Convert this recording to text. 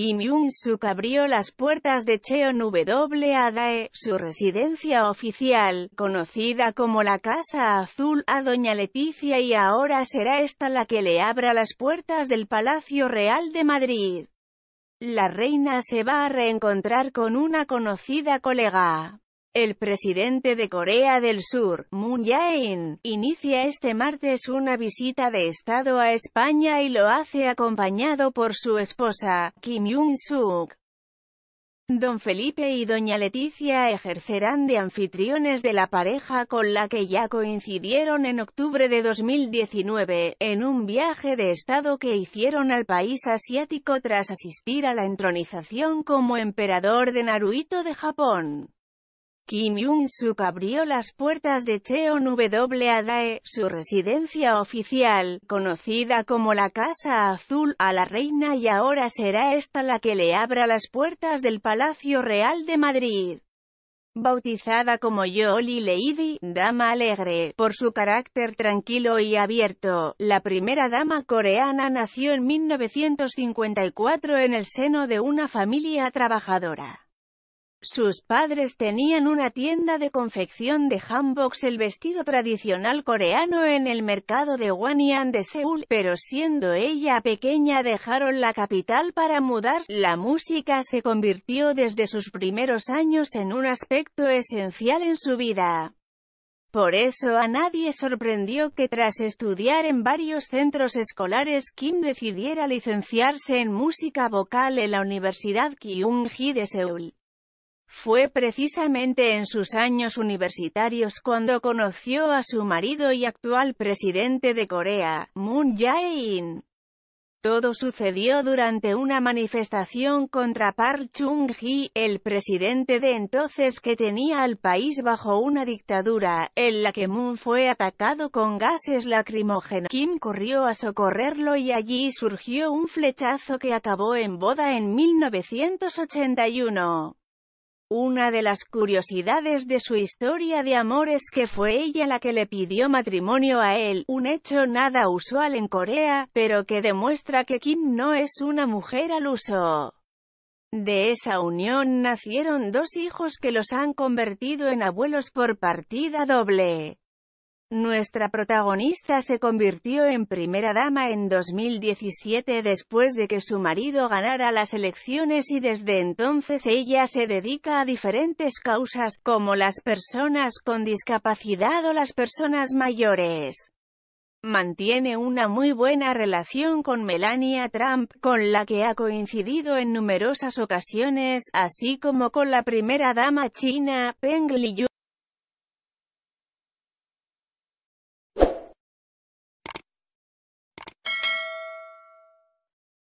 Kim Jong-suk abrió las puertas de Cheon W. Adae, su residencia oficial, conocida como la Casa Azul, a Doña Leticia y ahora será esta la que le abra las puertas del Palacio Real de Madrid. La reina se va a reencontrar con una conocida colega. El presidente de Corea del Sur, Moon Jae-in, inicia este martes una visita de Estado a España y lo hace acompañado por su esposa, Kim Jong-suk. Don Felipe y doña Leticia ejercerán de anfitriones de la pareja con la que ya coincidieron en octubre de 2019, en un viaje de Estado que hicieron al país asiático tras asistir a la entronización como emperador de Naruhito de Japón. Kim Jong-suk abrió las puertas de Cheon W.A.D.A.E., su residencia oficial, conocida como la Casa Azul, a la reina y ahora será esta la que le abra las puertas del Palacio Real de Madrid. Bautizada como Yoli Lady, Dama Alegre, por su carácter tranquilo y abierto, la primera dama coreana nació en 1954 en el seno de una familia trabajadora. Sus padres tenían una tienda de confección de hanboks el vestido tradicional coreano en el mercado de Wanyan de Seúl, pero siendo ella pequeña dejaron la capital para mudarse. La música se convirtió desde sus primeros años en un aspecto esencial en su vida. Por eso a nadie sorprendió que tras estudiar en varios centros escolares Kim decidiera licenciarse en música vocal en la Universidad Kyung-hee de Seúl. Fue precisamente en sus años universitarios cuando conoció a su marido y actual presidente de Corea, Moon Jae-in. Todo sucedió durante una manifestación contra Park Chung-hee, el presidente de entonces que tenía al país bajo una dictadura, en la que Moon fue atacado con gases lacrimógenos. Kim corrió a socorrerlo y allí surgió un flechazo que acabó en boda en 1981. Una de las curiosidades de su historia de amor es que fue ella la que le pidió matrimonio a él, un hecho nada usual en Corea, pero que demuestra que Kim no es una mujer al uso. De esa unión nacieron dos hijos que los han convertido en abuelos por partida doble. Nuestra protagonista se convirtió en primera dama en 2017 después de que su marido ganara las elecciones y desde entonces ella se dedica a diferentes causas, como las personas con discapacidad o las personas mayores. Mantiene una muy buena relación con Melania Trump, con la que ha coincidido en numerosas ocasiones, así como con la primera dama china, Peng Liyue.